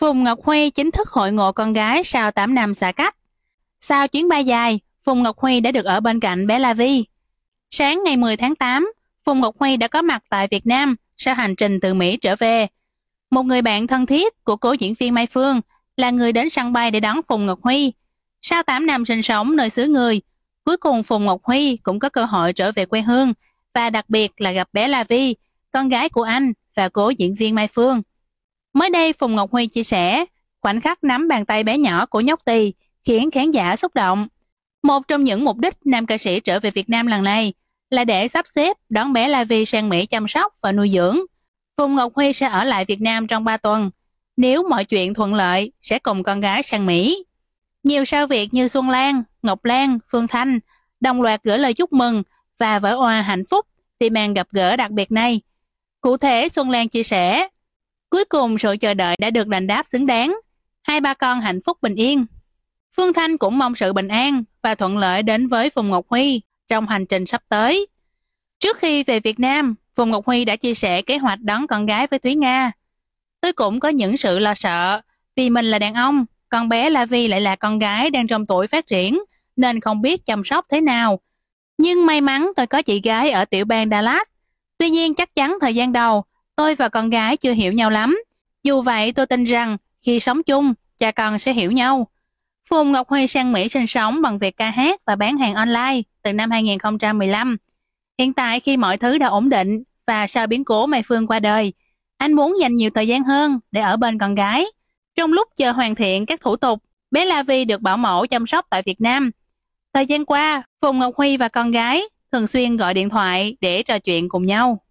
Phùng Ngọc Huy chính thức hội ngộ con gái sau 8 năm xa cách. Sau chuyến bay dài, Phùng Ngọc Huy đã được ở bên cạnh bé La Vi. Sáng ngày 10 tháng 8, Phùng Ngọc Huy đã có mặt tại Việt Nam sau hành trình từ Mỹ trở về. Một người bạn thân thiết của cố diễn viên Mai Phương là người đến sân bay để đón Phùng Ngọc Huy. Sau 8 năm sinh sống nơi xứ người, cuối cùng Phùng Ngọc Huy cũng có cơ hội trở về quê hương và đặc biệt là gặp bé La Vi, con gái của anh và cố diễn viên Mai Phương. Mới đây, Phùng Ngọc Huy chia sẻ, khoảnh khắc nắm bàn tay bé nhỏ của nhóc tì khiến khán giả xúc động. Một trong những mục đích nam ca sĩ trở về Việt Nam lần này là để sắp xếp đón bé La Vi sang Mỹ chăm sóc và nuôi dưỡng. Phùng Ngọc Huy sẽ ở lại Việt Nam trong 3 tuần. Nếu mọi chuyện thuận lợi, sẽ cùng con gái sang Mỹ. Nhiều sao Việt như Xuân Lan, Ngọc Lan, Phương Thanh đồng loạt gửi lời chúc mừng và vỡ hòa hạnh phúc vì màn gặp gỡ đặc biệt này. Cụ thể, Xuân Lan chia sẻ, Cuối cùng sự chờ đợi đã được đền đáp xứng đáng. Hai ba con hạnh phúc bình yên. Phương Thanh cũng mong sự bình an và thuận lợi đến với Phùng Ngọc Huy trong hành trình sắp tới. Trước khi về Việt Nam, Phùng Ngọc Huy đã chia sẻ kế hoạch đón con gái với Thúy Nga. Tôi cũng có những sự lo sợ vì mình là đàn ông, con bé La Vi lại là con gái đang trong tuổi phát triển nên không biết chăm sóc thế nào. Nhưng may mắn tôi có chị gái ở tiểu bang Dallas. Tuy nhiên chắc chắn thời gian đầu Tôi và con gái chưa hiểu nhau lắm. Dù vậy tôi tin rằng khi sống chung, cha con sẽ hiểu nhau. Phùng Ngọc Huy sang Mỹ sinh sống bằng việc ca hát và bán hàng online từ năm 2015. Hiện tại khi mọi thứ đã ổn định và sau biến cố Mai Phương qua đời, anh muốn dành nhiều thời gian hơn để ở bên con gái. Trong lúc chờ hoàn thiện các thủ tục, bé La Vi được bảo mẫu chăm sóc tại Việt Nam. Thời gian qua, Phùng Ngọc Huy và con gái thường xuyên gọi điện thoại để trò chuyện cùng nhau.